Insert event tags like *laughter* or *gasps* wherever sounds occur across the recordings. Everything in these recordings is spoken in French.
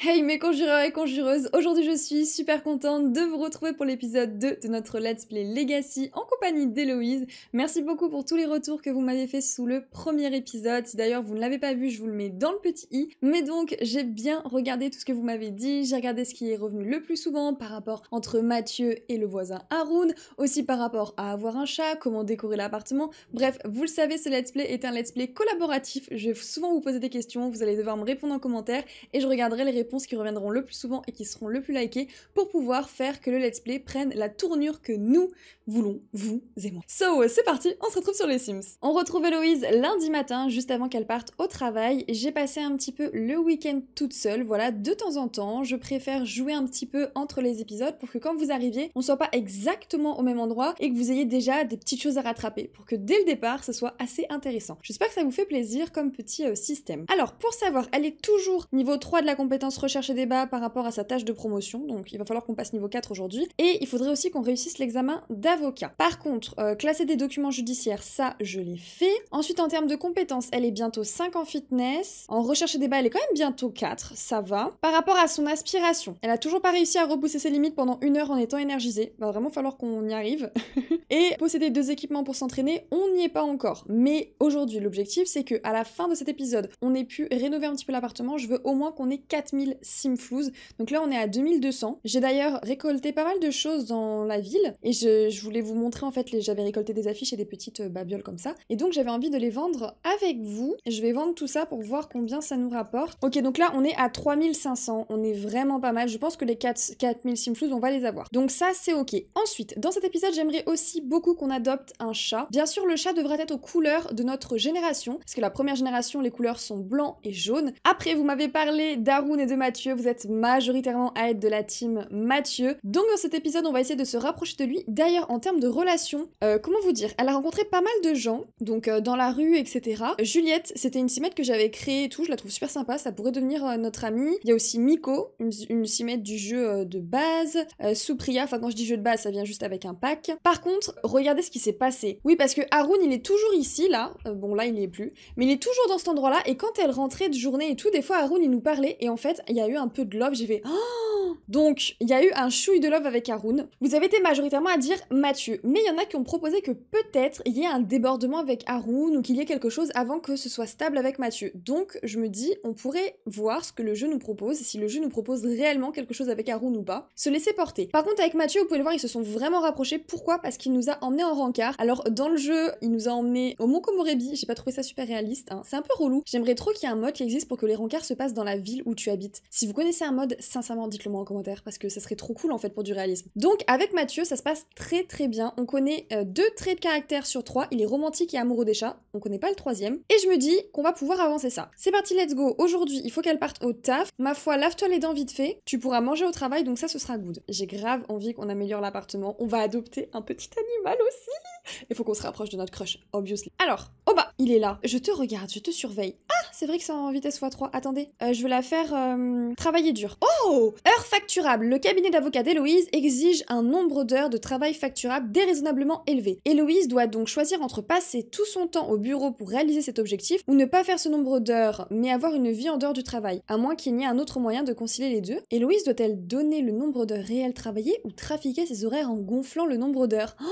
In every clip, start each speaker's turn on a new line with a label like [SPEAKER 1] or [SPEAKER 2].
[SPEAKER 1] Hey mes conjureurs et conjureuses, aujourd'hui je suis super contente de vous retrouver pour l'épisode 2 de notre Let's Play Legacy en compagnie d'Héloïse. Merci beaucoup pour tous les retours que vous m'avez fait sous le premier épisode. Si d'ailleurs vous ne l'avez pas vu, je vous le mets dans le petit i. Mais donc j'ai bien regardé tout ce que vous m'avez dit, j'ai regardé ce qui est revenu le plus souvent par rapport entre Mathieu et le voisin Haroun, aussi par rapport à avoir un chat, comment décorer l'appartement. Bref, vous le savez, ce Let's Play est un Let's Play collaboratif. Je vais souvent vous poser des questions, vous allez devoir me répondre en commentaire et je regarderai les réponses qui reviendront le plus souvent et qui seront le plus likés pour pouvoir faire que le let's play prenne la tournure que nous voulons, vous et moi. So, c'est parti, on se retrouve sur les Sims. On retrouve Héloïse lundi matin, juste avant qu'elle parte au travail. J'ai passé un petit peu le week-end toute seule, voilà, de temps en temps. Je préfère jouer un petit peu entre les épisodes pour que quand vous arriviez, on soit pas exactement au même endroit et que vous ayez déjà des petites choses à rattraper pour que dès le départ, ce soit assez intéressant. J'espère que ça vous fait plaisir comme petit euh, système. Alors, pour savoir, elle est toujours niveau 3 de la compétence recherche et débat par rapport à sa tâche de promotion, donc il va falloir qu'on passe niveau 4 aujourd'hui, et il faudrait aussi qu'on réussisse l'examen d'avocat. Par contre, euh, classer des documents judiciaires, ça je l'ai fait. Ensuite, en termes de compétences, elle est bientôt 5 en fitness, en recherche et débat, elle est quand même bientôt 4, ça va. Par rapport à son aspiration, elle a toujours pas réussi à repousser ses limites pendant une heure en étant énergisée, va vraiment falloir qu'on y arrive. *laughs* et posséder deux équipements pour s'entraîner, on n'y est pas encore. Mais aujourd'hui, l'objectif c'est que à la fin de cet épisode, on ait pu rénover un petit peu l'appartement, je veux au moins qu'on ait 4000 Simflous. Donc là, on est à 2200. J'ai d'ailleurs récolté pas mal de choses dans la ville et je, voulais vous montrer en fait, j'avais récolté des affiches et des petites euh, babioles comme ça. Et donc j'avais envie de les vendre avec vous. Je vais vendre tout ça pour voir combien ça nous rapporte. Ok, donc là, on est à 3500. On est vraiment pas mal. Je pense que les 4, 4000 Simflouz, on va les avoir. Donc ça, c'est ok. Ensuite, dans cet épisode, j'aimerais aussi beaucoup qu'on adopte un chat. Bien sûr, le chat devrait être aux couleurs de notre génération parce que la première génération, les couleurs sont blanc et jaune. Après, vous m'avez parlé d'Arun et de Mathieu, vous êtes majoritairement à être de la team Mathieu. Donc dans cet épisode, on va essayer de se rapprocher de lui. D'ailleurs, en termes de relations, euh, comment vous dire Elle a rencontré pas mal de gens, donc euh, dans la rue, etc. Juliette, c'était une cimette que j'avais créée et tout, je la trouve super sympa, ça pourrait devenir euh, notre amie. Il y a aussi Miko, une, une du jeu de base. Supria, enfin quand je dis jeu de base, ça vient juste avec un pack. Par contre, regardez ce qui s'est passé. Oui, parce que Haroun, il est toujours ici, là. bon, là, il n'est est plus. Mais il est toujours dans cet endroit-là, et quand elle rentrait de journée et tout, des fois, Haroun, il nous parlait, et en fait, il y a eu un peu de love, j'ai fait oh Donc, il y a eu un chouille de love avec Haroun. Vous avez été majoritairement à dire Mathieu, mais il y en a qui ont proposé que peut-être il y ait un débordement avec Haroun ou qu'il y ait quelque chose avant que ce soit stable avec Mathieu. Donc, je me dis, on pourrait voir ce que le jeu nous propose, si le jeu nous propose réellement quelque chose avec Haroun ou pas. Se laisser porter. Par contre, avec Mathieu, vous pouvez le voir, ils se sont vraiment rapprochés. Pourquoi Parce qu'il nous a emmenés en rencard. Alors, dans le jeu, il nous a emmenés au Mont Komorebi. J'ai pas trouvé ça super réaliste. Hein. C'est un peu relou. J'aimerais trop qu'il y ait un mode qui existe pour que les rancards se passent dans la ville où tu habites. Si vous connaissez un mode, sincèrement, dites-le moi en commentaire parce que ça serait trop cool en fait pour du réalisme. Donc avec Mathieu, ça se passe très très bien. On connaît euh, deux traits de caractère sur trois. Il est romantique et amoureux des chats. On connaît pas le troisième. Et je me dis qu'on va pouvoir avancer ça. C'est parti, let's go. Aujourd'hui, il faut qu'elle parte au taf. Ma foi, lave-toi les dents vite fait. Tu pourras manger au travail, donc ça, ce sera good. J'ai grave envie qu'on améliore l'appartement. On va adopter un petit animal aussi. Il faut qu'on se rapproche de notre crush, obviously. Alors, oh bah, il est là. Je te regarde, je te surveille. Ah, c'est vrai que c'est en vitesse x3. Attendez, euh, je vais la faire. Euh, euh, travailler dur. Oh Heures facturables. Le cabinet d'avocats d'Héloïse exige un nombre d'heures de travail facturable déraisonnablement élevé. Héloïse doit donc choisir entre passer tout son temps au bureau pour réaliser cet objectif ou ne pas faire ce nombre d'heures mais avoir une vie en dehors du travail, à moins qu'il n'y ait un autre moyen de concilier les deux. Héloïse doit-elle donner le nombre d'heures réelles travaillées ou trafiquer ses horaires en gonflant le nombre d'heures oh,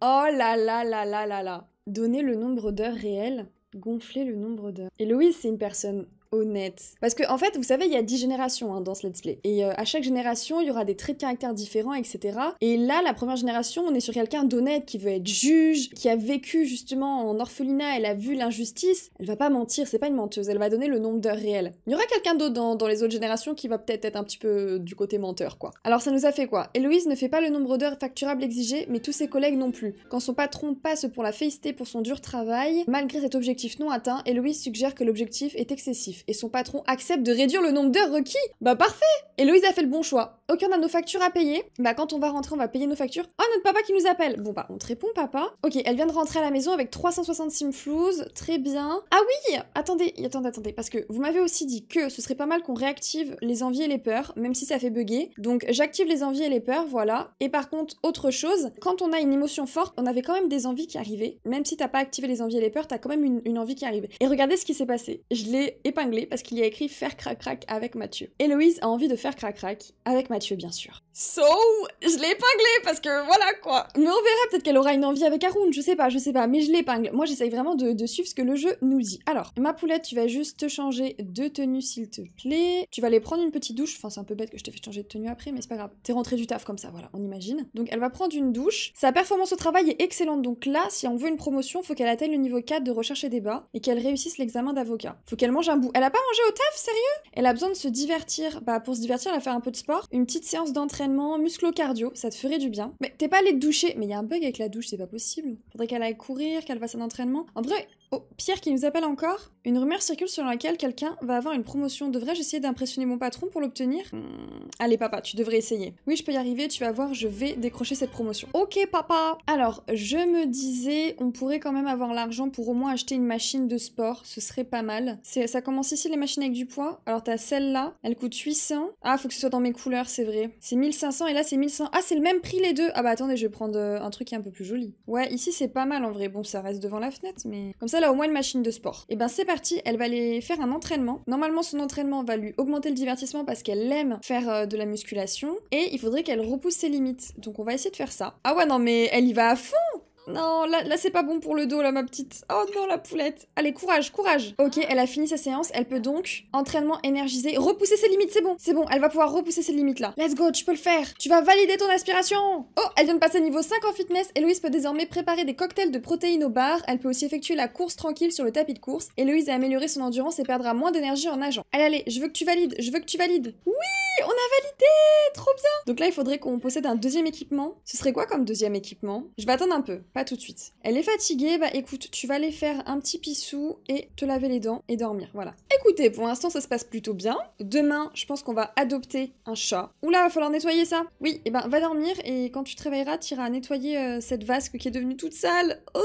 [SPEAKER 1] oh, là là là là là là Donner le nombre d'heures réelles, gonfler le nombre d'heures. Héloïse, c'est une personne honnête. Parce que, en fait, vous savez, il y a 10 générations hein, dans ce let's play. Et euh, à chaque génération, il y aura des traits de caractère différents, etc. Et là, la première génération, on est sur quelqu'un d'honnête qui veut être juge, qui a vécu justement en orphelinat, elle a vu l'injustice. Elle va pas mentir, c'est pas une menteuse, elle va donner le nombre d'heures réelles. Il y aura quelqu'un d'autre dans, dans, les autres générations qui va peut-être être un petit peu euh, du côté menteur, quoi. Alors, ça nous a fait quoi Héloïse ne fait pas le nombre d'heures facturables exigées, mais tous ses collègues non plus. Quand son patron passe pour la féliciter pour son dur travail, malgré cet objectif non atteint, Héloïse suggère que l'objectif est excessif et son patron accepte de réduire le nombre d'heures requis, bah parfait Héloïse a fait le bon choix aucun a nos factures à payer. Bah quand on va rentrer, on va payer nos factures. oh, notre papa qui nous appelle. Bon bah on te répond papa. Ok, elle vient de rentrer à la maison avec 360 simflouz, très bien. Ah oui, attendez, attendez, attendez, parce que vous m'avez aussi dit que ce serait pas mal qu'on réactive les envies et les peurs, même si ça fait bugger. Donc j'active les envies et les peurs, voilà. Et par contre, autre chose, quand on a une émotion forte, on avait quand même des envies qui arrivaient. Même si t'as pas activé les envies et les peurs, t'as quand même une, envie qui arrive. Et regardez ce qui s'est passé. Je l'ai épinglé parce qu'il y a écrit faire crac crac avec Mathieu. Héloïse a envie de faire crac crac avec Mathieu bien sûr. So, je l'ai épinglée parce que voilà quoi. Mais on verra peut-être qu'elle aura une envie avec Arun. je sais pas, je sais pas, mais je l'épingle. Moi j'essaye vraiment de, suivre ce que le jeu nous dit. Alors, ma poulette, tu vas juste te changer de tenue s'il te plaît. Tu vas aller prendre une petite douche, enfin c'est un peu bête que je t'ai fait changer de tenue après, mais c'est pas grave. T'es rentrée du taf comme ça, voilà, on imagine. Donc elle va prendre une douche. Sa performance au travail est excellente, donc là, si on veut une promotion, faut qu'elle atteigne le niveau 4 de recherche et débat et qu'elle réussisse l'examen d'avocat. Faut qu'elle mange un bout. Elle a pas mangé au taf, sérieux Elle a besoin de se divertir. Bah pour se divertir, elle va faire un peu de sport, petite séance d'entraînement musclo-cardio, ça te ferait du bien. Mais t'es pas allé te doucher, mais il y a un bug avec la douche, c'est pas possible. Faudrait qu'elle aille courir, qu'elle fasse un entraînement. En vrai, Oh, Pierre qui nous appelle encore Une rumeur circule selon laquelle quelqu'un va avoir une promotion. Devrais-je essayer d'impressionner mon patron pour l'obtenir hmm, Allez papa, tu devrais essayer. Oui, je peux y arriver, tu vas voir, je vais décrocher cette promotion. Ok papa Alors, je me disais, on pourrait quand même avoir l'argent pour au moins acheter une machine de sport, ce serait pas mal. Ça commence ici les machines avec du poids. Alors t'as celle-là, elle coûte 800. Ah, faut que ce soit dans mes couleurs, c'est vrai. C'est 1500 et là c'est 1100. Ah, c'est le même prix les deux Ah bah attendez, je vais prendre euh, un truc qui est un peu plus joli. Ouais, ici c'est pas mal en vrai. Bon, ça reste devant la fenêtre, mais... Comme ça, là au moins une machine de sport. Et eh ben c'est parti, elle va aller faire un entraînement. Normalement, son entraînement va lui augmenter le divertissement parce qu'elle aime faire euh, de la musculation. Et il faudrait qu'elle repousse ses limites. Donc on va essayer de faire ça. Ah ouais, non mais elle y va à fond non, là, là c'est pas bon pour le dos, là, ma petite. Oh non, la poulette. Allez, courage, courage. Ok, elle a fini sa séance. Elle peut donc, entraînement énergisé, repousser ses limites. C'est bon, c'est bon. Elle va pouvoir repousser ses limites là. Let's go, tu peux le faire. Tu vas valider ton aspiration. Oh, elle vient de passer niveau 5 en fitness. Héloïse peut désormais préparer des cocktails de protéines au bar. Elle peut aussi effectuer la course tranquille sur le tapis de course. Louise a amélioré son endurance et perdra moins d'énergie en nageant. Allez, allez, je veux que tu valides. Je veux que tu valides. Oui, on a validé. Trop bien. Donc là, il faudrait qu'on possède un deuxième équipement. Ce serait quoi comme deuxième équipement Je vais attendre un peu pas tout de suite. Elle est fatiguée, bah écoute, tu vas aller faire un petit pissou et te laver les dents et dormir, voilà. Écoutez, pour l'instant ça se passe plutôt bien. Demain, je pense qu'on va adopter un chat. Oula, va falloir nettoyer ça Oui, et eh ben va dormir et quand tu te réveilleras, iras nettoyer euh, cette vasque qui est devenue toute sale. Oh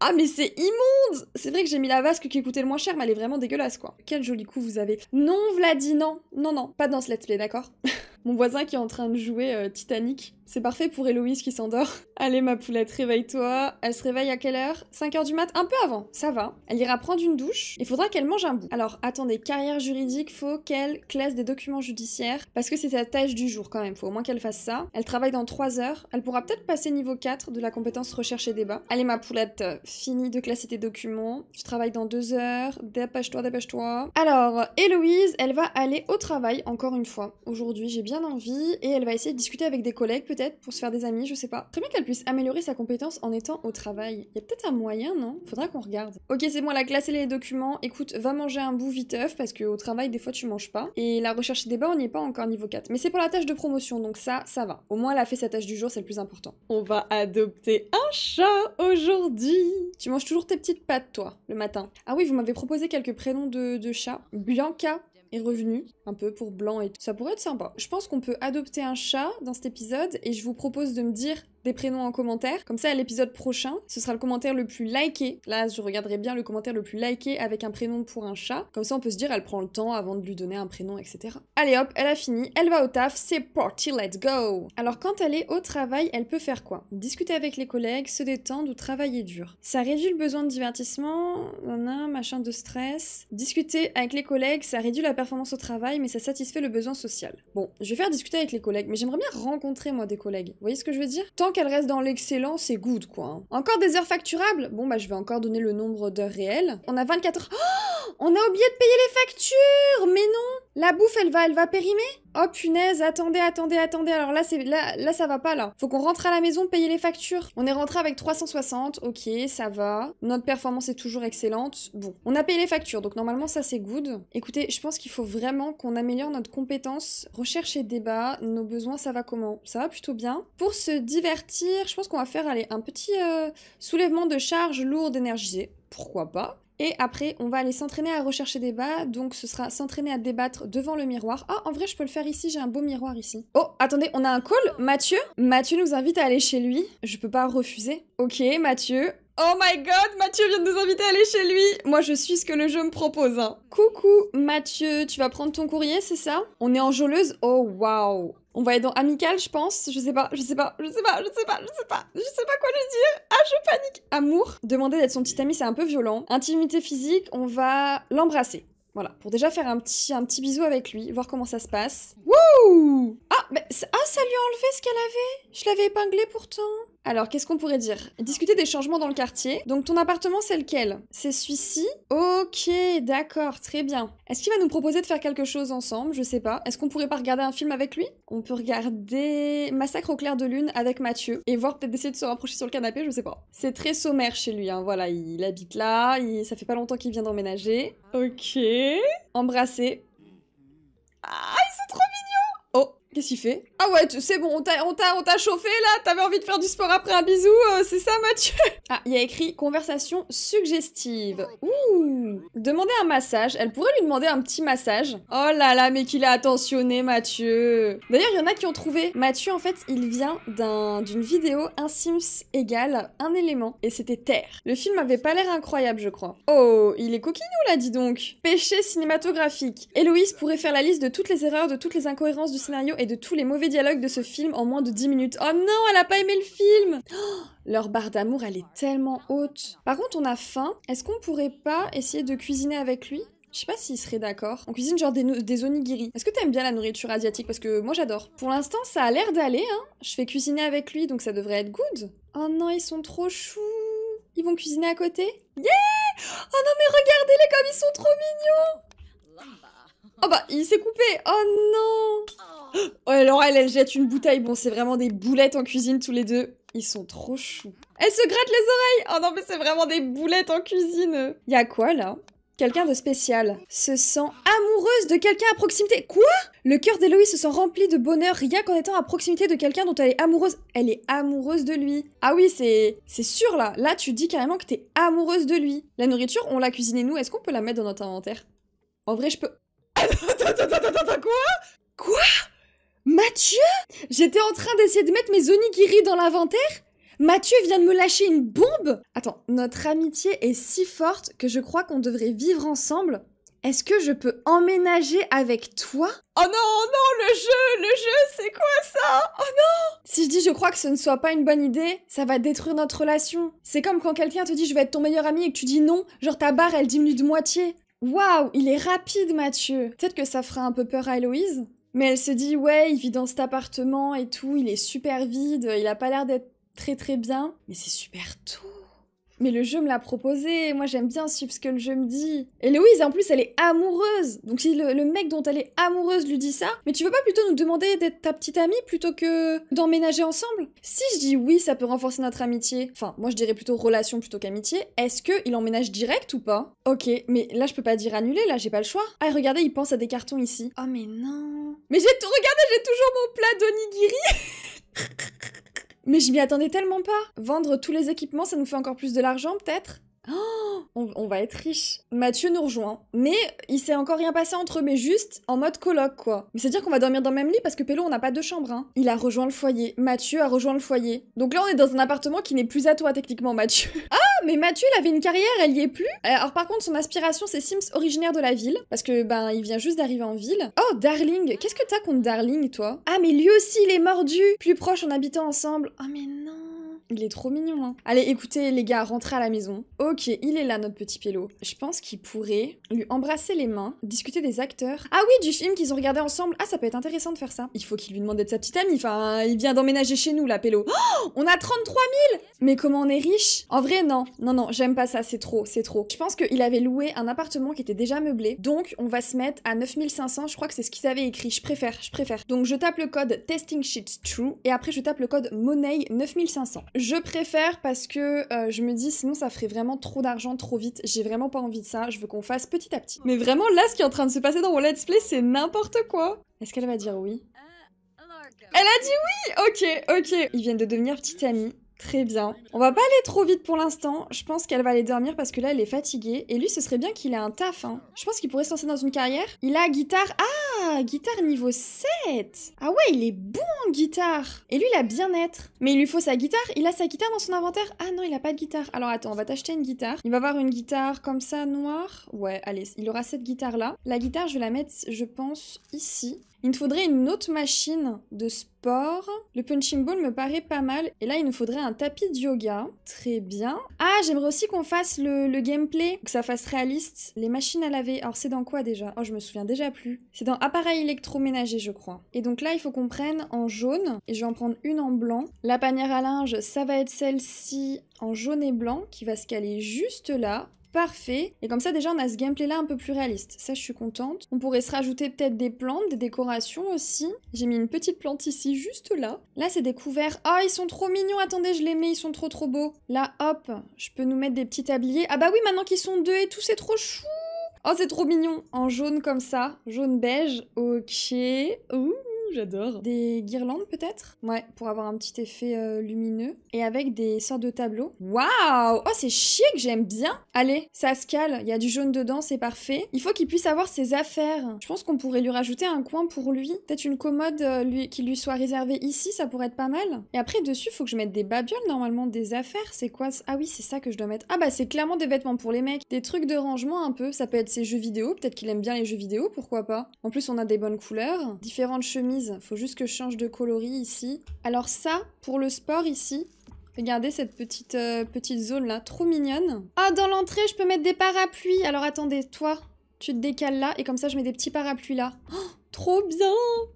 [SPEAKER 1] Ah mais c'est immonde C'est vrai que j'ai mis la vasque qui coûtait le moins cher, mais elle est vraiment dégueulasse quoi. Quel joli coup vous avez. Non Vladi, non Non, non, pas dans ce let's play, d'accord *laughs* Mon voisin qui est en train de jouer euh, Titanic. C'est parfait pour Héloïse qui s'endort. Allez ma poulette, réveille-toi. Elle se réveille à quelle heure 5h du mat Un peu avant, ça va. Elle ira prendre une douche. Il faudra qu'elle mange un bout. Alors attendez, carrière juridique, faut qu'elle classe des documents judiciaires parce que c'est sa tâche du jour quand même. Faut au moins qu'elle fasse ça. Elle travaille dans 3 heures. Elle pourra peut-être passer niveau 4 de la compétence recherche et débat. Allez ma poulette, fini de classer tes documents. Tu travailles dans 2 heures. Dépêche-toi, dépêche-toi. Alors, Héloïse, elle va aller au travail encore une fois. Aujourd'hui, j'ai bien envie et elle va essayer de discuter avec des collègues peut-être pour se faire des amis, je sais pas. Très bien qu'elle puisse améliorer sa compétence en étant au travail. Il y a peut-être un moyen, non Faudra qu'on regarde. Ok, c'est bon, elle a classé les documents. Écoute, va manger un bout vite œuf parce qu'au travail, des fois, tu manges pas. Et la recherche des débat, on n'y est pas encore niveau 4. Mais c'est pour la tâche de promotion, donc ça, ça va. Au moins, elle a fait sa tâche du jour, c'est le plus important. On va adopter un chat aujourd'hui Tu manges toujours tes petites pattes, toi, le matin. Ah oui, vous m'avez proposé quelques prénoms de, de chats. Bianca, est revenue, un peu pour blanc et tout. Ça pourrait être sympa. Je pense qu'on peut adopter un chat dans cet épisode et je vous propose de me dire prénoms en commentaire. Comme ça, à l'épisode prochain, ce sera le commentaire le plus liké. Là, je regarderai bien le commentaire le plus liké avec un prénom pour un chat. Comme ça, on peut se dire, elle prend le temps avant de lui donner un prénom, etc. Allez hop, elle a fini, elle va au taf, c'est party let's go Alors, quand elle est au travail, elle peut faire quoi Discuter avec les collègues, se détendre ou travailler dur. Ça réduit le besoin de divertissement, un machin de stress. Discuter avec les collègues, ça réduit la performance au travail, mais ça satisfait le besoin social. Bon, je vais faire discuter avec les collègues, mais j'aimerais bien rencontrer moi des collègues. Vous voyez ce que je veux dire Tant qu'elle reste dans l'excellent, c'est good, quoi. Encore des heures facturables Bon, bah, je vais encore donner le nombre d'heures réelles. On a 24 heures... *gasps* Oh On a oublié de payer les factures Mais non la bouffe, elle va, elle va périmer Oh punaise, attendez, attendez, attendez. Alors là, c'est là, là, ça va pas là. Faut qu'on rentre à la maison, payer les factures. On est rentré avec 360, ok, ça va. Notre performance est toujours excellente. Bon, on a payé les factures, donc normalement ça c'est good. Écoutez, je pense qu'il faut vraiment qu'on améliore notre compétence, recherche et débat, nos besoins, ça va comment Ça va plutôt bien. Pour se divertir, je pense qu'on va faire aller un petit euh, soulèvement de charge lourde énergisée pourquoi pas. Et après, on va aller s'entraîner à rechercher des bas, donc ce sera s'entraîner à débattre devant le miroir. Ah, en vrai, je peux le faire ici, j'ai un beau miroir ici. Oh, attendez, on a un call Mathieu Mathieu nous invite à aller chez lui. Je peux pas refuser. Ok, Mathieu. Oh my god, Mathieu vient de nous inviter à aller chez lui Moi, je suis ce que le jeu me propose. Hein. Coucou, Mathieu, tu vas prendre ton courrier, c'est ça On est en joleuse? Oh, waouh on va être dans amical, je pense. Je sais pas, je sais pas, je sais pas, je sais pas, je sais pas, je sais pas quoi lui dire. Ah, je panique. Amour. Demander d'être son petit ami, c'est un peu violent. Intimité physique, on va l'embrasser. Voilà, pour déjà faire un petit, un petit bisou avec lui, voir comment ça se passe. Wouh Ah, mais, ah, ça lui a enlevé ce qu'elle avait Je l'avais épinglé pourtant alors, qu'est-ce qu'on pourrait dire Discuter des changements dans le quartier. Donc, ton appartement, c'est lequel C'est celui-ci Ok, d'accord, très bien. Est-ce qu'il va nous proposer de faire quelque chose ensemble Je sais pas. Est-ce qu'on pourrait pas regarder un film avec lui On peut regarder Massacre au clair de lune avec Mathieu et voir peut-être d'essayer de se rapprocher sur le canapé, je sais pas. C'est très sommaire chez lui, hein. voilà, il habite là, ça fait pas longtemps qu'il vient d'emménager. Ok. Embrasser. Ah, ils sont trop mignon Oh, qu'est-ce qu'il fait ah ouais, c'est bon, on t'a chauffé là T'avais envie de faire du sport après un bisou euh, C'est ça Mathieu Ah, il y a écrit conversation suggestive. Oh, Ouh Demander un massage. Elle pourrait lui demander un petit massage. Oh là là, mais qu'il a attentionné Mathieu D'ailleurs, il y en a qui ont trouvé. Mathieu, en fait, il vient d'une vidéo Un Sims égale un élément. Et c'était Terre. Le film avait pas l'air incroyable, je crois. Oh, il est coquinou là, dis donc Péché cinématographique. Héloïse pourrait faire la liste de toutes les erreurs, de toutes les incohérences du scénario et de tous les mauvais dialogue dialogues de ce film en moins de 10 minutes. Oh non, elle a pas aimé le film oh, Leur barre d'amour, elle est tellement haute. Par contre, on a faim. Est-ce qu'on pourrait pas essayer de cuisiner avec lui je sais pas s'il serait d'accord. On cuisine genre des, des onigiri. Est-ce que t'aimes bien la nourriture asiatique Parce que moi j'adore. Pour l'instant, ça a l'air d'aller, hein. Je fais cuisiner avec lui, donc ça devrait être good. Oh non, ils sont trop choux. Ils vont cuisiner à côté Yeah Oh non, mais regardez-les comme ils sont trop mignons Oh *laughs* bah, il s'est coupé Oh non oh, Alors elle, jette une bouteille. Bon, c'est vraiment des boulettes en cuisine tous les deux. Ils sont trop choux. Elle se gratte les oreilles Oh non, mais c'est vraiment des boulettes en cuisine a quoi, là Quelqu'un de spécial se sent amoureuse de quelqu'un à proximité. Quoi Le cœur d'Héloïse se sent rempli de bonheur rien qu'en étant à proximité de quelqu'un dont elle est amoureuse. Elle est amoureuse de lui. Ah oui, c'est c'est sûr là. Là, tu dis carrément que t'es amoureuse de lui. La nourriture, on l'a cuisinée nous. Est-ce qu'on peut la mettre dans notre inventaire En vrai, je peux attends, attends, attends, attends, quoi Quoi Mathieu J'étais en train d'essayer de mettre mes onigiri dans l'inventaire Mathieu vient de me lâcher une bombe Attends, notre amitié est si forte que je crois qu'on devrait vivre ensemble. Est-ce que je peux emménager avec toi Oh non, oh non, le jeu, le jeu, c'est quoi ça Oh non Si je dis je crois que ce ne soit pas une bonne idée, ça va détruire notre relation. C'est comme quand quelqu'un te dit je vais être ton meilleur ami et que tu dis non, genre ta barre elle diminue de moitié. Waouh, il est rapide, Mathieu Peut-être que ça fera un peu peur à Héloïse, mais elle se dit Ouais, il vit dans cet appartement et tout, il est super vide, il a pas l'air d'être très très bien, mais c'est super tout. Mais le jeu me l'a proposé, moi j'aime bien suivre ce que le jeu me dit. Et Louise, en plus, elle est amoureuse. Donc si le, mec dont elle est amoureuse lui dit ça, mais tu veux pas plutôt nous demander d'être ta petite amie plutôt que d'emménager ensemble Si je dis oui, ça peut renforcer notre amitié. Enfin, moi je dirais plutôt relation plutôt qu'amitié. Est-ce qu'il emménage direct ou pas Ok, mais là je peux pas dire annuler, là j'ai pas le choix. Ah, regardez, il pense à des cartons ici. Oh mais non. Mais j'ai tout, regardez, j'ai toujours mon plat d'onigiri. *laughs* Mais je m'y attendais tellement pas. Vendre tous les équipements, ça nous fait encore plus de l'argent, peut-être *gasps* on, va être riche. Mathieu nous rejoint. Mais il s'est encore rien passé entre eux, mais juste en mode colloque, quoi. Mais c'est-à-dire qu'on va dormir dans le même lit parce que Pélo, on n'a pas de chambre, hein. Il a rejoint le foyer. Mathieu a rejoint le foyer. Donc là, on est dans un appartement qui n'est plus à toi, techniquement, Mathieu. *laughs* Ah, mais Mathieu, il avait une carrière, elle y est plus. Euh, alors par contre, son aspiration, c'est Sims originaire de la ville. Parce que, ben, il vient juste d'arriver en ville. Oh, Darling. Qu'est-ce que t'as contre Darling, toi Ah, mais lui aussi, il est mordu. Plus proche, en habitant ensemble. Oh, mais non. Il est trop mignon, hein. Allez, écoutez, les gars, rentrez à la maison. Ok, il est là, notre petit pélo. Je pense qu'il pourrait lui embrasser les mains, discuter des acteurs. Ah oui, du film qu'ils ont regardé ensemble. Ah, ça peut être intéressant de faire ça. Il faut qu'il lui demande de sa petite amie. Enfin, il vient d'emménager chez nous, là, pélo. Oh, on a 33 000 Mais comment on est riche En vrai, non. Non, non, j'aime pas ça, c'est trop, c'est trop. Je pense qu'il avait loué un appartement qui était déjà meublé. Donc, on va se mettre à 9500. Je crois que c'est ce qu'ils avaient écrit. Je préfère, je préfère. Donc, je tape le code testing sheets true et après, je tape le code money 9500. Je préfère parce que euh, je me dis sinon ça ferait vraiment trop d'argent trop vite. J'ai vraiment pas envie de ça. Je veux qu'on fasse petit à petit. Mais vraiment là, ce qui est en train de se passer dans mon let's play, c'est n'importe quoi. Est-ce qu'elle va dire oui Elle a dit oui Ok, ok. Ils viennent de devenir petits amis. Très bien. On va pas aller trop vite pour l'instant. Je pense qu'elle va aller dormir parce que là, elle est fatiguée. Et lui, ce serait bien qu'il ait un taf. Hein. Je pense qu'il pourrait se lancer dans une carrière. Il a guitare. Ah, guitare niveau 7. Ah ouais, il est bon en guitare. Et lui, il a bien-être. Mais il lui faut sa guitare. Il a sa guitare dans son inventaire. Ah non, il a pas de guitare. Alors attends, on va t'acheter une guitare. Il va avoir une guitare comme ça, noire. Ouais, allez, il aura cette guitare-là. La guitare, je vais la mettre, je pense, ici. Il nous faudrait une autre machine de sport. Le punching ball me paraît pas mal. Et là, il nous faudrait un tapis de yoga. Très bien. Ah, j'aimerais aussi qu'on fasse le, gameplay, que ça fasse réaliste. Les machines à laver. Alors, c'est dans quoi déjà Oh, je me souviens déjà plus. C'est dans appareil électroménager, je crois. Et donc là, il faut qu'on prenne en jaune. Et je vais en prendre une en blanc. La panière à linge, ça va être celle-ci en jaune et blanc qui va se caler juste là parfait. Et comme ça, déjà, on a ce gameplay-là un peu plus réaliste. Ça, je suis contente. On pourrait se rajouter peut-être des plantes, des décorations aussi. J'ai mis une petite plante ici, juste là. Là, c'est des couverts. Ah, oh, ils sont trop mignons. Attendez, je les mets. Ils sont trop, trop beaux. Là, hop, je peux nous mettre des petits tabliers. Ah bah oui, maintenant qu'ils sont deux et tout, c'est trop chou. Oh, c'est trop mignon. En jaune comme ça. Jaune beige. Ok. Ouh j'adore. Des guirlandes peut-être Ouais, pour avoir un petit effet euh, lumineux. Et avec des sortes de tableaux. Waouh Oh, c'est chic, j'aime bien Allez, ça se cale, il y a du jaune dedans, c'est parfait. Il faut qu'il puisse avoir ses affaires. Je pense qu'on pourrait lui rajouter un coin pour lui. Peut-être une commode euh, lui, qui lui soit réservée ici, ça pourrait être pas mal. Et après, dessus, faut que je mette des babioles, normalement, des affaires. C'est quoi Ah oui, c'est ça que je dois mettre. Ah bah, c'est clairement des vêtements pour les mecs. Des trucs de rangement un peu. Ça peut être ses jeux vidéo, peut-être qu'il aime bien les jeux vidéo, pourquoi pas. En plus, on a des bonnes couleurs. Différentes chemises faut juste que je change de coloris ici. Alors ça, pour le sport ici, Regardez cette petite, euh, petite zone là, trop mignonne. Ah, dans l'entrée, je peux mettre des parapluies. Alors attendez, toi, tu te décales là et comme ça, je mets des petits parapluies là. Oh Trop bien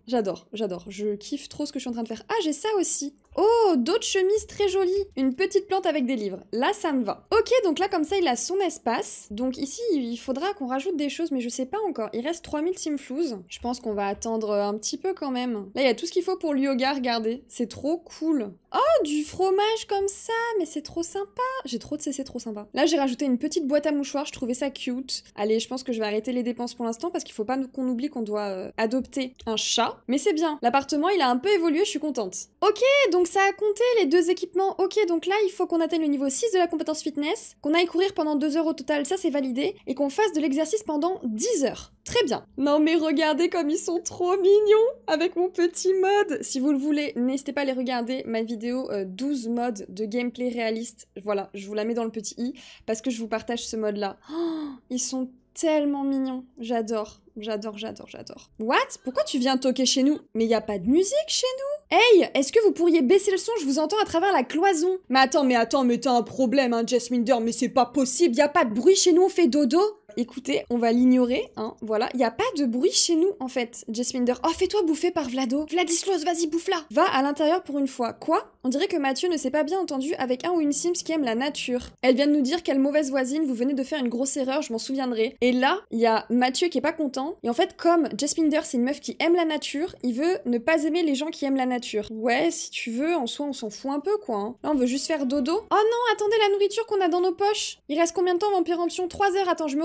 [SPEAKER 1] J'adore, j'adore. Je kiffe trop ce que je suis en train de faire. Ah, j'ai ça aussi Oh, d'autres chemises très jolies Une petite plante avec des livres. Là, ça me va. Ok, donc là, comme ça, il a son espace. Donc ici, il faudra qu'on rajoute des choses, mais je sais pas encore. Il reste 3000 simflouz. Je pense qu'on va attendre un petit peu quand même. Là, il y a tout ce qu'il faut pour le yoga, regardez. C'est trop cool Oh, du fromage comme ça Mais c'est trop sympa J'ai trop de c'est trop sympa. Là, j'ai rajouté une petite boîte à mouchoirs. Je trouvais ça cute. Allez, je pense que je vais arrêter les dépenses pour l'instant parce qu'il faut pas qu'on oublie qu'on doit euh, Adopter un chat, mais c'est bien. L'appartement, il a un peu évolué, je suis contente. Ok, donc ça a compté les deux équipements. Ok, donc là, il faut qu'on atteigne le niveau 6 de la compétence fitness, qu'on aille courir pendant 2 heures au total, ça c'est validé, et qu'on fasse de l'exercice pendant 10 heures. Très bien. Non mais regardez comme ils sont trop mignons avec mon petit mode. Si vous le voulez, n'hésitez pas à les regarder. Ma vidéo 12 euh, modes de gameplay réaliste, voilà, je vous la mets dans le petit i parce que je vous partage ce mode là. Oh, ils sont tellement mignon. J'adore, j'adore, j'adore, j'adore. What Pourquoi tu viens toquer chez nous Mais y a pas de musique chez nous Hey, est-ce que vous pourriez baisser le son Je vous entends à travers la cloison. Mais attends, mais attends, mais t'as un problème, hein, Jess Minder, mais c'est pas possible, y a pas de bruit chez nous, on fait dodo écoutez, on va l'ignorer, hein, voilà. Il n'y a pas de bruit chez nous, en fait, Jessminder. Oh, fais-toi bouffer par Vlado. Vladislos, vas-y, bouffe-la. Va à l'intérieur pour une fois. Quoi On dirait que Mathieu ne s'est pas bien entendu avec un ou une Sims qui aime la nature. Elle vient de nous dire quelle mauvaise voisine, vous venez de faire une grosse erreur, je m'en souviendrai. Et là, il y a Mathieu qui est pas content. Et en fait, comme Jaspinder, c'est une meuf qui aime la nature, il veut ne pas aimer les gens qui aiment la nature. Ouais, si tu veux, en soi, on s'en fout un peu, quoi. Hein. Là, on veut juste faire dodo. Oh non, attendez la nourriture qu'on a dans nos poches. Il reste combien de temps, péremption 3 heures. Attends, je me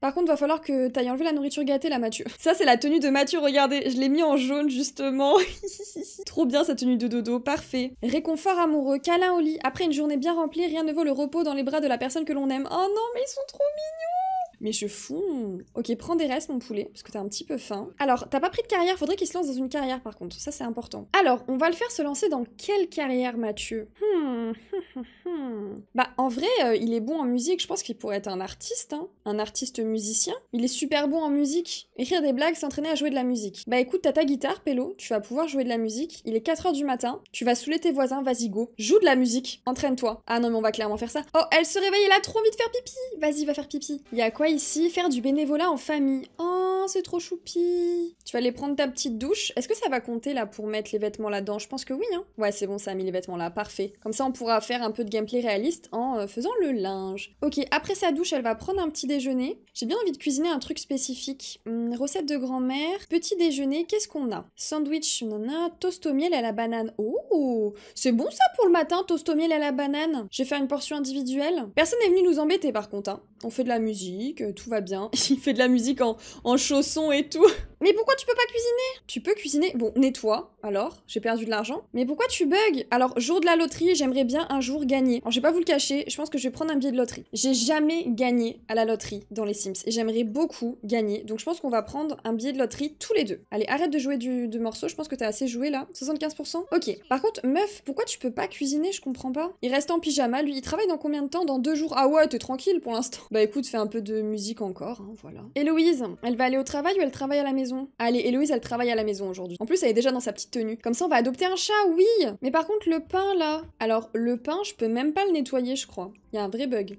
[SPEAKER 1] par contre, va falloir que t'ailles enlever la nourriture gâtée, la Mathieu. Ça, c'est la tenue de Mathieu, regardez. Je l'ai mis en jaune, justement. *laughs* Trop bien, sa tenue de dodo. Parfait. Réconfort amoureux, câlin au lit. Après une journée bien remplie, rien ne vaut le repos dans les bras de la personne que l'on aime. Oh non, mais ils sont trop mignons mais je fous. Ok, prends des restes, mon poulet, parce que t'as un petit peu faim. Alors, t'as pas pris de carrière, faudrait qu'il se lance dans une carrière par contre, ça c'est important. Alors, on va le faire se lancer dans quelle carrière, Mathieu hmm, hmm, hmm, Bah, en vrai, euh, il est bon en musique, je pense qu'il pourrait être un artiste, hein. un artiste musicien. Il est super bon en musique. Écrire des blagues, s'entraîner à jouer de la musique. Bah écoute, t'as ta guitare, Pélo, tu vas pouvoir jouer de la musique. Il est 4h du matin, tu vas saouler tes voisins, vas-y go. Joue de la musique, entraîne-toi. Ah non, mais on va clairement faire ça. Oh, elle se réveille, elle a trop envie de faire pipi Vas-y, va faire pipi. y a quoi ici, faire du bénévolat en famille. Oh, c'est trop choupi Tu vas aller prendre ta petite douche. Est-ce que ça va compter là pour mettre les vêtements là-dedans Je pense que oui, hein. Ouais, c'est bon, ça a mis les vêtements là, parfait. Comme ça, on pourra faire un peu de gameplay réaliste en euh, faisant le linge. Ok, après sa douche, elle va prendre un petit déjeuner. J'ai bien envie de cuisiner un truc spécifique. Hmm, recette de grand-mère, petit déjeuner, qu'est-ce qu'on a Sandwich, nana, toast au miel à la banane. Oh C'est bon ça pour le matin, toast au miel à la banane Je vais faire une portion individuelle. Personne n'est venu nous embêter par contre, hein on fait de la musique, euh, tout va bien. *laughs* Il fait de la musique en, en chaussons et tout. Mais pourquoi tu peux pas cuisiner Tu peux cuisiner Bon, nettoie, alors, j'ai perdu de l'argent. Mais pourquoi tu bugs Alors, jour de la loterie, j'aimerais bien un jour gagner. Alors, je vais pas vous le cacher, je pense que je vais prendre un billet de loterie. J'ai jamais gagné à la loterie dans les Sims, et j'aimerais beaucoup gagner. Donc, je pense qu'on va prendre un billet de loterie tous les deux. Allez, arrête de jouer du, de je pense que t'as assez joué là. 75% Ok. Par contre, meuf, pourquoi tu peux pas cuisiner Je comprends pas. Il reste en pyjama, lui, il travaille dans combien de temps Dans deux jours Ah ouais, t'es tranquille pour l'instant. *laughs* Bah écoute, fais un peu de musique encore, hein, voilà. Héloïse, elle va aller au travail ou elle travaille à la maison Allez, Héloïse, elle travaille à la maison aujourd'hui. En plus, elle est déjà dans sa petite tenue. Comme ça, on va adopter un chat, oui Mais par contre, le pain, là... Alors, le pain, je peux même pas le nettoyer, je crois. Il y a un vrai bug.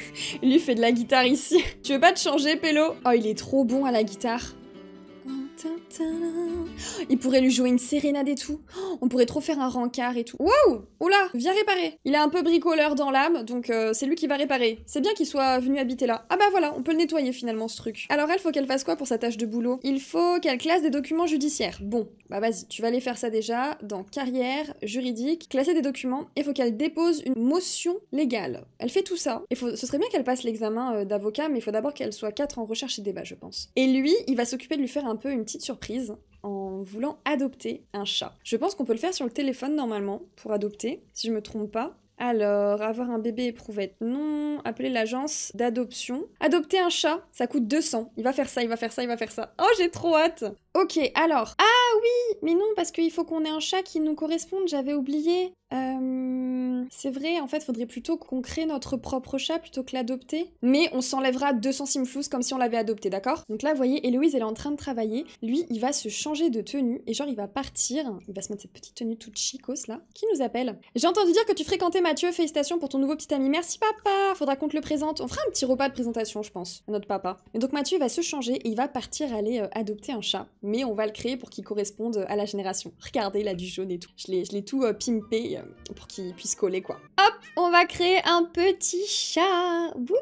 [SPEAKER 1] *laughs* Lui fait de la guitare ici. *laughs* tu veux pas te changer, Pélo Oh, il est trop bon à la guitare. Il pourrait lui jouer une sérénade et tout. On pourrait trop faire un rancard et tout. Waouh Oula Viens réparer Il a un peu bricoleur dans l'âme, donc c'est lui qui va réparer. C'est bien qu'il soit venu habiter là. Ah bah voilà, on peut le nettoyer finalement ce truc. Alors elle, faut qu'elle fasse quoi pour sa tâche de boulot Il faut qu'elle classe des documents judiciaires. Bon, bah vas-y, tu vas aller faire ça déjà dans carrière, juridique, classer des documents, et faut qu'elle dépose une motion légale. Elle fait tout ça. Il faut, ce serait bien qu'elle passe l'examen d'avocat, mais il faut d'abord qu'elle soit 4 en recherche et débat, je pense. Et lui, il va s'occuper de lui faire un peu une surprise en voulant adopter un chat. Je pense qu'on peut le faire sur le téléphone normalement pour adopter, si je me trompe pas. Alors, avoir un bébé éprouvette, non. Appeler l'agence d'adoption. Adopter un chat, ça coûte 200. Il va faire ça, il va faire ça, il va faire ça. Oh, j'ai trop hâte. Ok, alors. Ah oui, mais non, parce qu'il faut qu'on ait un chat qui nous corresponde, j'avais oublié. Euh c'est vrai, en fait, faudrait plutôt qu'on crée notre propre chat plutôt que l'adopter. Mais on s'enlèvera 200 simflous comme si on l'avait adopté, d'accord Donc là, vous voyez, Héloïse, elle est en train de travailler. Lui, il va se changer de tenue et genre, il va partir. Il va se mettre cette petite tenue toute chicose, là. Qui nous appelle J'ai entendu dire que tu fréquentais Mathieu. Félicitations pour ton nouveau petit ami. Merci, papa. Faudra qu'on te le présente. On fera un petit repas de présentation, je pense, à notre papa. Et donc, Mathieu va se changer et il va partir aller euh, adopter un chat. Mais on va le créer pour qu'il corresponde à la génération. Regardez, il du jaune et tout. Je l'ai tout euh, pimpé euh, pour qu'il puisse coller quoi. Hop, on va créer un petit chat. Bou,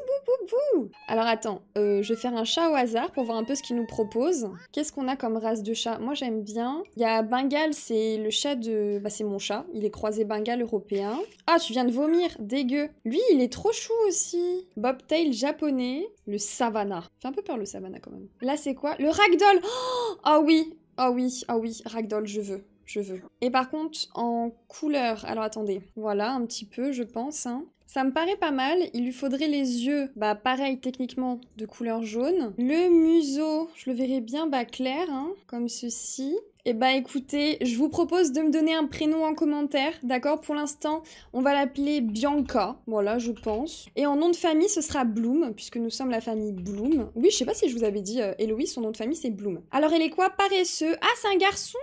[SPEAKER 1] Alors attends, euh, je vais faire un chat au hasard pour voir un peu ce qu'il nous propose. Qu'est-ce qu'on a comme race de chat Moi, j'aime bien. Il y a Bengal, c'est le chat de... Bah, c'est mon chat. Il est croisé Bengal européen. Ah, tu viens de vomir, dégueu. Lui, il est trop chou aussi. Bobtail japonais, le savannah Fait un peu peur le savannah quand même. Là, c'est quoi Le ragdoll oh, Ah oh, oui, ah oh, oui, ah oui, ragdoll, je veux je veux. Et par contre, en couleur, alors attendez, voilà un petit peu, je pense. Hein. Ça me paraît pas mal, il lui faudrait les yeux, bah pareil techniquement, de couleur jaune. Le museau, je le verrais bien bah clair, hein, comme ceci. Et eh bah écoutez, je vous propose de me donner un prénom en commentaire, d'accord Pour l'instant, on va l'appeler Bianca, voilà, je pense. Et en nom de famille, ce sera Bloom, puisque nous sommes la famille Bloom. Oui, je sais pas si je vous avais dit, euh, Héloïse, son nom de famille, c'est Bloom. Alors, elle est quoi Paresseux Ah, c'est un garçon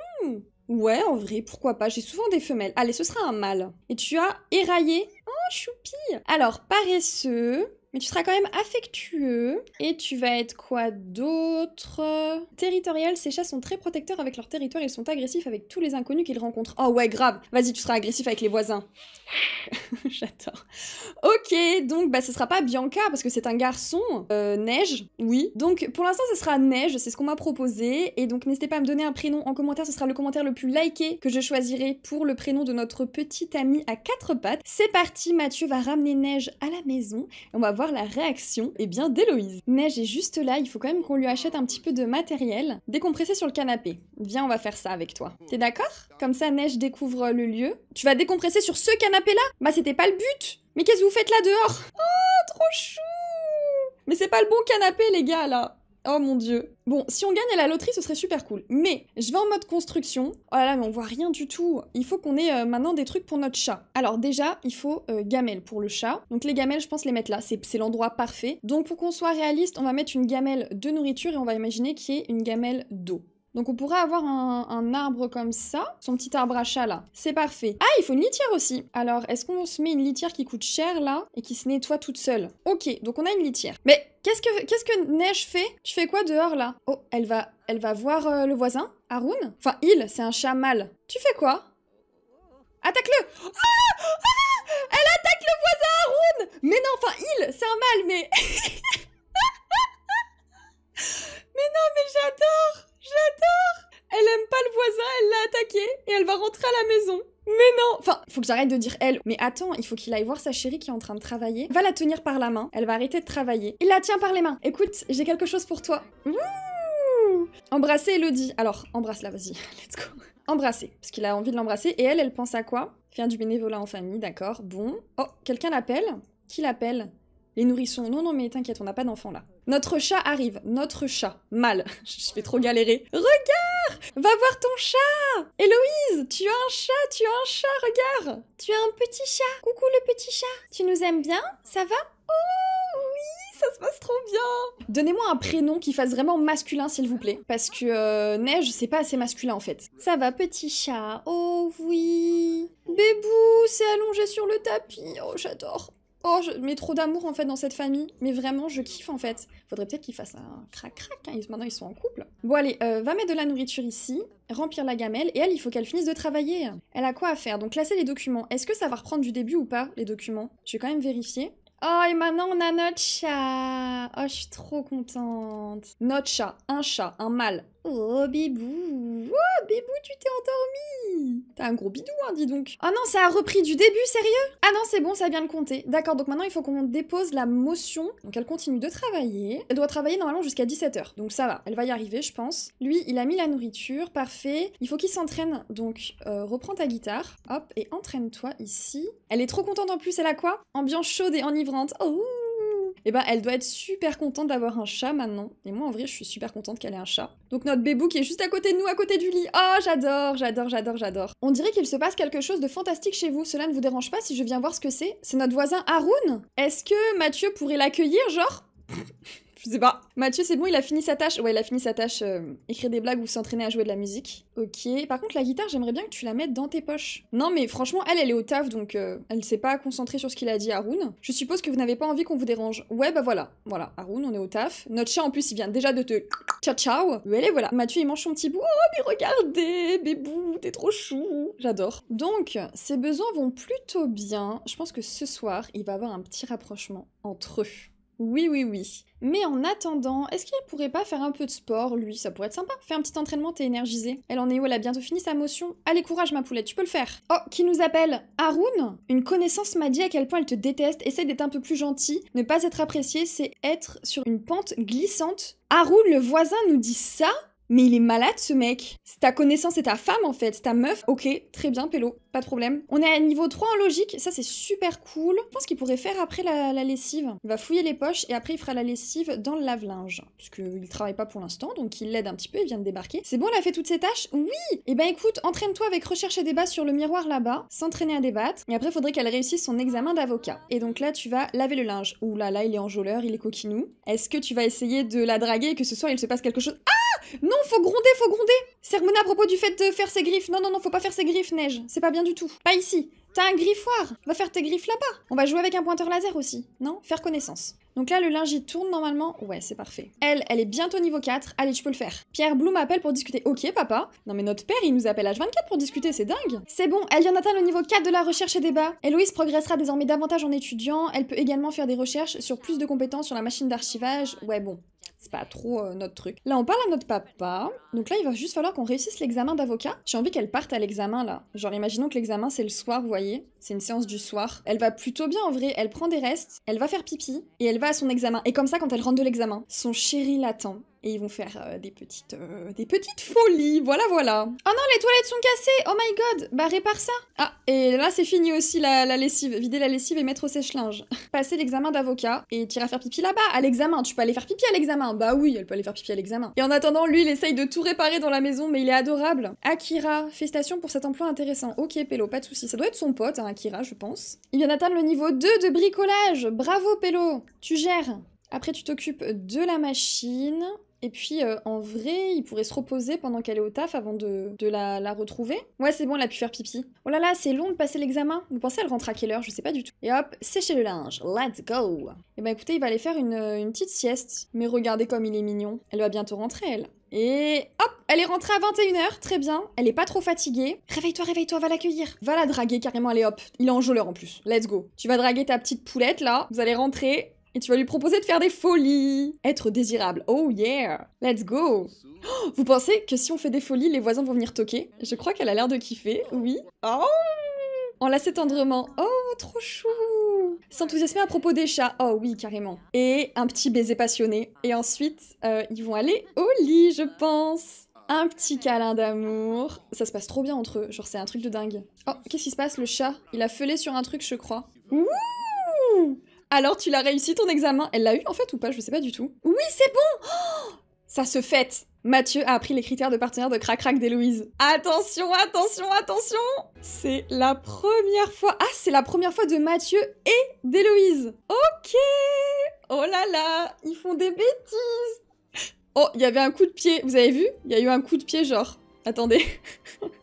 [SPEAKER 1] Ouais, en vrai, pourquoi pas, j'ai souvent des femelles. Allez, ce sera un mâle. Et tu as éraillé Oh, choupi Alors, paresseux, mais tu seras quand même affectueux. Et tu vas être quoi d'autre Territorial, ces chats sont très protecteurs avec leur territoire. Ils sont agressifs avec tous les inconnus qu'ils rencontrent. Oh ouais, grave. Vas-y, tu seras agressif avec les voisins. *laughs* J'adore. Ok, donc bah ce sera pas Bianca parce que c'est un garçon. Euh, neige, oui. Donc pour l'instant, ce sera Neige. C'est ce qu'on m'a proposé. Et donc n'hésitez pas à me donner un prénom en commentaire. Ce sera le commentaire le plus liké que je choisirai pour le prénom de notre petite amie à quatre pattes. C'est parti, Mathieu va ramener Neige à la maison. on va la réaction et eh bien, d'Héloïse. Neige est juste là, il faut quand même qu'on lui achète un petit peu de matériel. Décompresser sur le canapé. Viens, on va faire ça avec toi. T'es d'accord Comme ça, Neige découvre le lieu. Tu vas décompresser sur ce canapé-là Bah, c'était pas le but Mais qu'est-ce que vous faites là dehors Oh, trop chou Mais c'est pas le bon canapé, les gars, là Oh mon dieu. Bon, si on gagne à la loterie, ce serait super cool. Mais je vais en mode construction. Oh là là, mais on voit rien du tout. Il faut qu'on ait euh, maintenant des trucs pour notre chat. Alors déjà, il faut euh, gamelles gamelle pour le chat. Donc les gamelles, je pense les mettre là. C'est l'endroit parfait. Donc pour qu'on soit réaliste, on va mettre une gamelle de nourriture et on va imaginer qu'il y ait une gamelle d'eau. Donc on pourrait avoir un, arbre comme ça, son petit arbre à chat là. C'est parfait. Ah, il faut une litière aussi. Alors, est-ce qu'on se met une litière qui coûte cher là et qui se nettoie toute seule Ok, donc on a une litière. Mais qu'est-ce que qu'est-ce que Neige fait Tu fais quoi dehors là Oh, elle va elle va voir euh, le voisin, Haroun. Enfin, il, c'est un chat mâle. Tu fais quoi Attaque-le ah! Ah! Elle attaque le voisin Haroun Mais non, enfin il, c'est un mâle, mais *laughs* mais non, mais j'adore J'adore Elle aime pas le voisin, elle l'a attaqué et elle va rentrer à la maison. Mais non Enfin, faut que j'arrête de dire elle. Mais attends, il faut qu'il aille voir sa chérie qui est en train de travailler. Va la tenir par la main, elle va arrêter de travailler. Il la tient par les mains. Écoute, j'ai quelque chose pour toi. Wouh Embrasser Elodie. Alors, embrasse-la, vas-y, *laughs* let's go. Embrasser, parce qu'il a envie de l'embrasser. Et elle, elle pense à quoi Faire du bénévolat en famille, d'accord, bon. Oh, quelqu'un l'appelle Qui l'appelle Les nourrissons. Non, non, mais t'inquiète, on n'a pas d'enfant là. Notre chat arrive. Notre chat. Mal. *laughs* Je fais trop galérer. Regarde Va voir ton chat Héloïse, tu as un chat, tu as un chat, regarde Tu as un petit chat. Coucou le petit chat. Tu nous aimes bien Ça va Oh oui, ça se passe trop bien Donnez-moi un prénom qui fasse vraiment masculin, s'il vous plaît. Parce que euh, Neige, c'est pas assez masculin, en fait. Ça va, petit chat Oh oui Bébou, c'est allongé sur le tapis. Oh, j'adore Oh, je mets trop d'amour en fait dans cette famille. Mais vraiment, je kiffe en fait. Faudrait peut-être qu'ils fassent un crac-crac. Hein. Maintenant, ils sont en couple. Bon, allez, euh, va mettre de la nourriture ici, remplir la gamelle. Et elle, il faut qu'elle finisse de travailler. Elle a quoi à faire Donc, classer les documents. Est-ce que ça va reprendre du début ou pas, les documents Je vais quand même vérifier. Oh, et maintenant on a notre chat Oh, je suis trop contente Notre chat, un chat, un mâle. Oh Bibou Oh Bibou, tu t'es endormi T'as un gros bidou, hein, dis donc Oh non, ça a repris du début, sérieux Ah non, c'est bon, ça vient de compter. D'accord, donc maintenant, il faut qu'on dépose la motion. Donc elle continue de travailler. Elle doit travailler normalement jusqu'à 17h. Donc ça va, elle va y arriver, je pense. Lui, il a mis la nourriture, parfait. Il faut qu'il s'entraîne, donc reprend euh, reprends ta guitare. Hop, et entraîne-toi ici. Elle est trop contente en plus, elle a quoi Ambiance chaude et enivrante. Oh eh ben, elle doit être super contente d'avoir un chat maintenant. Et moi, en vrai, je suis super contente qu'elle ait un chat. Donc notre bébou qui est juste à côté de nous, à côté du lit. Oh, j'adore, j'adore, j'adore, j'adore. On dirait qu'il se passe quelque chose de fantastique chez vous. Cela ne vous dérange pas si je viens voir ce que c'est C'est notre voisin Haroun Est-ce que Mathieu pourrait l'accueillir, genre *laughs* Je sais pas. Mathieu, c'est bon, il a fini sa tâche. Ouais, il a fini sa tâche. Euh, écrire des blagues ou s'entraîner à jouer de la musique. Ok. Par contre, la guitare, j'aimerais bien que tu la mettes dans tes poches. Non, mais franchement, elle, elle est au taf, donc elle euh, elle s'est pas concentrée sur ce qu'il a dit Haroun. Je suppose que vous n'avez pas envie qu'on vous dérange. Ouais, bah voilà. Voilà, Arun, on est au taf. Notre chat, en plus, il vient déjà de te. *coughs* Ciao, ciao. allez, voilà. Mathieu, il mange son petit bout. Oh, mais regardez, bébou, t'es trop chou. J'adore. Donc, ses besoins vont plutôt bien. Je pense que ce soir, il va avoir un petit rapprochement entre eux. Oui, oui, oui. Mais en attendant, est-ce qu'il pourrait pas faire un peu de sport, lui Ça pourrait être sympa. Fais un petit entraînement, t'es énergisé. Elle en est où Elle a bientôt fini sa motion. Allez, courage, ma poulette, tu peux le faire. Oh, qui nous appelle Haroun Une connaissance m'a dit à quel point elle te déteste. Essaie d'être un peu plus gentil. Ne pas être apprécié, c'est être sur une pente glissante. Haroun, le voisin, nous dit ça mais il est malade ce mec. C'est ta connaissance, et ta femme en fait, c'est ta meuf. Ok, très bien, Pélo problème. On est à niveau 3 en logique, ça c'est super cool. Je pense qu'il pourrait faire après la, lessive. Il va fouiller les poches et après il fera la lessive dans le lave-linge. Parce qu'il travaille pas pour l'instant, donc il l'aide un petit peu, il vient de débarquer. C'est bon, elle a fait toutes ses tâches Oui Et eh ben écoute, entraîne-toi avec recherche et débat sur le miroir là-bas, s'entraîner à débattre, et après faudrait qu'elle réussisse son examen d'avocat. Et donc là tu vas laver le linge. Ouh là là, il est enjôleur, il est coquinou. Est-ce que tu vas essayer de la draguer et que ce soir il se passe quelque chose Ah non, faut gronder, faut gronder Sermona à propos du fait de faire ses griffes. Non, non, non, faut pas faire ses griffes, Neige. C'est pas bien pas ici. T'as un griffoir Va faire tes griffes là-bas On va jouer avec un pointeur laser aussi, non Faire connaissance. Donc là, le Lingi tourne normalement. Ouais, c'est parfait. Elle, elle est bientôt niveau 4. Allez, tu peux le faire. Pierre Blue m'appelle pour discuter. Ok, papa. Non, mais notre père, il nous appelle H24 pour discuter, c'est dingue. C'est bon, elle vient atteint le niveau 4 de la recherche et débat. Héloïse progressera désormais davantage en étudiant. Elle peut également faire des recherches sur plus de compétences sur la machine d'archivage. Ouais, bon c'est pas trop euh, notre truc. Là, on parle à notre papa. Donc là, il va juste falloir qu'on réussisse l'examen d'avocat. J'ai envie qu'elle parte à l'examen là. Genre, imaginons que l'examen c'est le soir, vous voyez. C'est une séance du soir. Elle va plutôt bien en vrai. Elle prend des restes, elle va faire pipi et elle va à son examen. Et comme ça, quand elle rentre de l'examen, son chéri l'attend et ils vont faire euh, des petites euh, des petites folies, voilà voilà. Oh non, les toilettes sont cassées. Oh my god, bah répare ça. Ah et là c'est fini aussi la, lessive, vider la lessive et mettre au sèche-linge. *laughs* Passer l'examen d'avocat et t'iras faire pipi là-bas à l'examen. Tu peux aller faire pipi à l'examen. Bah oui, elle peut aller faire pipi à l'examen. Et en attendant, lui il essaye de tout réparer dans la maison, mais il est adorable. Akira, félicitations pour cet emploi intéressant. Ok Pélo, pas de souci. Ça doit être son pote, hein, Akira, je pense. Il vient d'atteindre le niveau 2 de bricolage. Bravo Pélo, tu gères. Après, tu t'occupes de la machine. Et puis, euh, en vrai, il pourrait se reposer pendant qu'elle est au taf avant de, de la, la, retrouver. Ouais, c'est bon, elle a pu faire pipi. Oh là là, c'est long de passer l'examen. Vous pensez, elle rentre à quelle heure Je sais pas du tout. Et hop, sécher le linge. Let's go Et eh bah ben, écoutez, il va aller faire euh, une, petite sieste. Mais regardez comme il est mignon. Elle va bientôt rentrer, elle. Et hop, elle est rentrée à 21h, très bien. Elle est pas trop fatiguée. Réveille-toi, réveille-toi, va l'accueillir. Va la draguer carrément, allez hop. Il est enjôleur en plus. Let's go. Tu vas draguer ta petite poulette là. Vous allez rentrer. Et tu vas lui proposer de faire des folies. Être désirable. Oh yeah. Let's go. Oh, vous pensez que si on fait des folies, les voisins vont venir toquer Je crois qu'elle a l'air de kiffer. Oui. Oh Enlacer tendrement. Oh, trop chou S'enthousiasmer à propos des chats. Oh oui, carrément. Et un petit baiser passionné. Et ensuite, euh, ils vont aller au lit, je pense un petit câlin d'amour. Ça se passe trop bien entre eux, genre c'est un truc de dingue. Oh, qu'est-ce qui se passe Le chat, il a feulé sur un truc, je crois. Ouh alors tu l'as réussi ton examen Elle l'a eu en fait ou pas Je sais pas du tout. Oui, c'est bon oh Ça se fête Mathieu a appris les critères de partenaire de Crac Crac d'Héloïse. Attention, attention, attention C'est la première fois... Ah, c'est la première fois de Mathieu et d'Héloïse Ok Oh là là Ils font des bêtises Oh, il y avait un coup de pied, vous avez vu Il y a eu un coup de pied genre... Attendez... *laughs*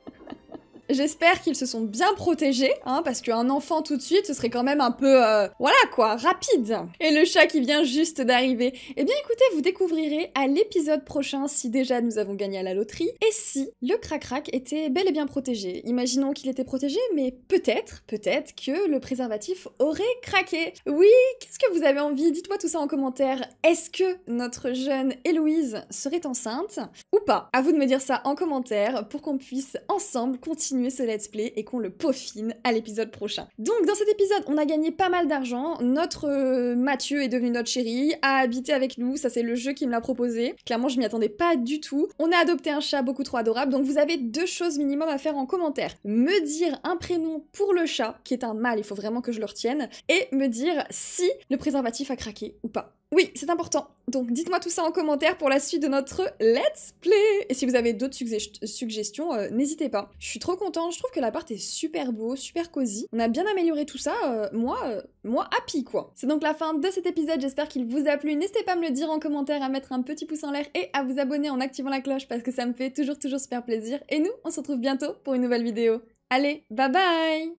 [SPEAKER 1] J'espère qu'ils se sont bien protégés, hein, parce qu'un enfant tout de suite, ce serait quand même un peu, euh, voilà quoi, rapide. Et le chat qui vient juste d'arriver. Eh bien écoutez, vous découvrirez à l'épisode prochain si déjà nous avons gagné à la loterie, et si le crac-crac était bel et bien protégé. Imaginons qu'il était protégé, mais peut-être, peut-être que le préservatif aurait craqué. Oui, qu'est-ce que vous avez envie Dites-moi tout ça en commentaire. Est-ce que notre jeune Héloïse serait enceinte ou pas À vous de me dire ça en commentaire pour qu'on puisse ensemble continuer ce let's play et qu'on le peaufine à l'épisode prochain. Donc dans cet épisode, on a gagné pas mal d'argent. Notre euh, Mathieu est devenu notre chéri, a habité avec nous, ça c'est le jeu qui me l'a proposé. Clairement, je m'y attendais pas du tout. On a adopté un chat beaucoup trop adorable, donc vous avez deux choses minimum à faire en commentaire. Me dire un prénom pour le chat, qui est un mâle, il faut vraiment que je le retienne, et me dire si le préservatif a craqué ou pas. Oui, c'est important. Donc dites-moi tout ça en commentaire pour la suite de notre Let's Play. Et si vous avez d'autres suggestions, euh, n'hésitez pas. Je suis trop contente, je trouve que l'appart est super beau, super cosy. On a bien amélioré tout ça, euh, moi, euh, moi happy quoi. C'est donc la fin de cet épisode, j'espère qu'il vous a plu. N'hésitez pas à me le dire en commentaire, à mettre un petit pouce en l'air et à vous abonner en activant la cloche parce que ça me fait toujours toujours super plaisir. Et nous, on se retrouve bientôt pour une nouvelle vidéo. Allez, bye bye